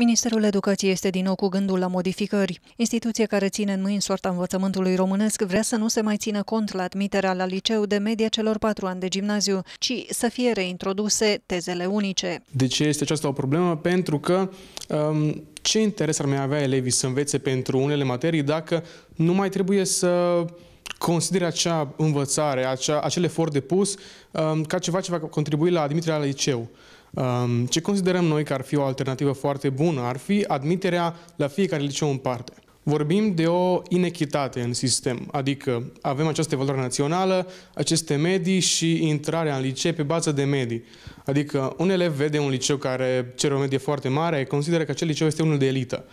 Ministerul Educației este din nou cu gândul la modificări. Instituția care ține în mâini soarta învățământului românesc vrea să nu se mai țină cont la admiterea la liceu de media celor patru ani de gimnaziu, ci să fie reintroduse tezele unice. De ce este aceasta o problemă? Pentru că um, ce interes ar mai avea elevii să învețe pentru unele materii dacă nu mai trebuie să consideră acea învățare, acea, acel efort depus um, ca ceva ce va contribui la admiterea la liceu. Um, ce considerăm noi că ar fi o alternativă foarte bună ar fi admiterea la fiecare liceu în parte. Vorbim de o inechitate în sistem, adică avem această valoare națională, aceste medii și intrarea în licee pe bază de medii. Adică un elev vede un liceu care cere o medie foarte mare, consideră că acel liceu este unul de elită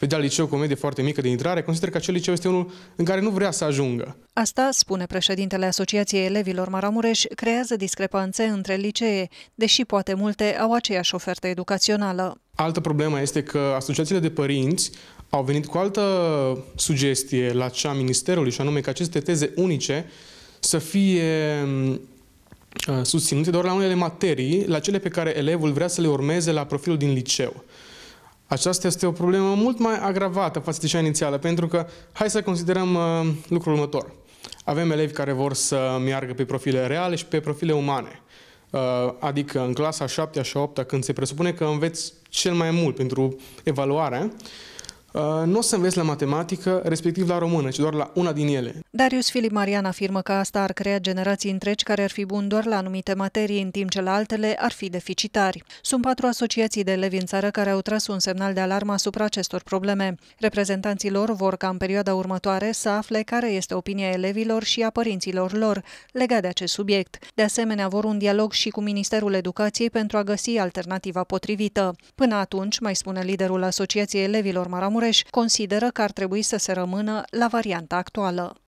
vedea liceu cu o medie foarte mică de intrare, consider că acel liceu este unul în care nu vrea să ajungă. Asta, spune președintele Asociației Elevilor Maramureș, creează discrepanțe între licee, deși poate multe au aceeași ofertă educațională. Altă problemă este că asociațiile de părinți au venit cu altă sugestie la cea Ministerului, și anume că aceste teze unice să fie mm, ă, susținute doar la unele materii, la cele pe care elevul vrea să le urmeze la profilul din liceu. Aceasta este o problemă mult mai agravată față de cea inițială, pentru că hai să considerăm uh, lucrul următor. Avem elevi care vor să meargă pe profile reale și pe profile umane. Uh, adică în clasa 7 și 8 când se presupune că înveți cel mai mult pentru evaluare, uh, Uh, nu o să înveți la matematică, respectiv la română, ci doar la una din ele. Darius Filip Marian afirmă că asta ar crea generații întregi care ar fi buni doar la anumite materii, în timp ce la altele ar fi deficitari. Sunt patru asociații de elevi în țară care au tras un semnal de alarmă asupra acestor probleme. Reprezentanții lor vor ca în perioada următoare să afle care este opinia elevilor și a părinților lor legat de acest subiect. De asemenea, vor un dialog și cu Ministerul Educației pentru a găsi alternativa potrivită. Până atunci, mai spune liderul Asociației Elevilor Maramu, Mureș consideră că ar trebui să se rămână la varianta actuală.